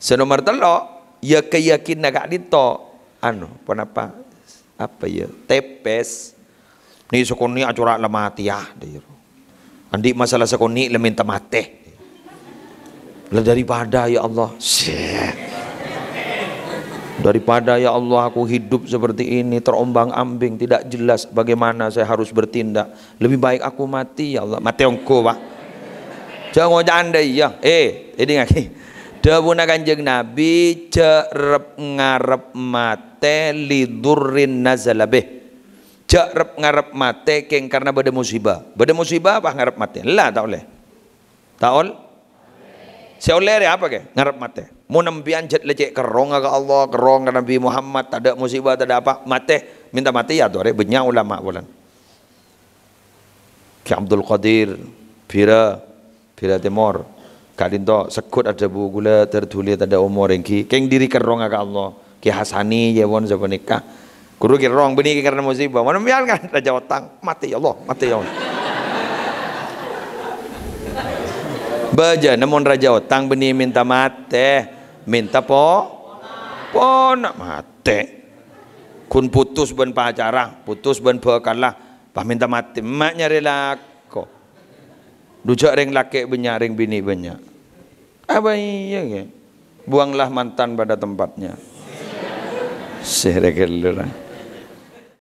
Senomor telok, ya keyakinan agak dito. Anu, pun apa? Apa ya? Tepes. Ni sekuni acurak lemah hati ya. Ah, Andi masalah sekuni lemin lah temate. Lah daripada ya Allah. Syek. Daripada ya Allah aku hidup seperti ini terombang ambing tidak jelas bagaimana saya harus bertindak. Lebih baik aku mati ya Allah. Mati engko, Pak. Jangan ngajak anda ya. Eh, ini eh, lagi. Eh. Dawunakan jeng Nabi Jarep ngarep mate Lidurin nazalabih Jarep ngarep mate Keng karena badai musibah Badai musibah apa ngarep mate? Lah tak boleh Tak boleh Saya boleh apa ke? Ngarep mate Munambian jat lecek kerong ke Allah Kerongga Nabi Muhammad Tak ada musibah tak ada apa Mate Minta mati ya tuare banyak ulama bulan. Ki Abdul Qadir Fira Fira Timur Kalin to sekut ada buku gula tertulis ada umur ringki. Keng diri kerong agak Allah. Ki Hasani ya won zaman nikah. Guru ki rong bini musibah. Mana mian kan raja otang mati ya Allah mati ya Allah. Baja namun raja otang bini minta mati minta po pon mati. Kun putus ben pacara putus ben bekalah. Pah minta mati mak relak lak. Dujak ring laki banyak, ring bini banyak. Apa iya ke? Buanglah mantan pada tempatnya. Sehrekel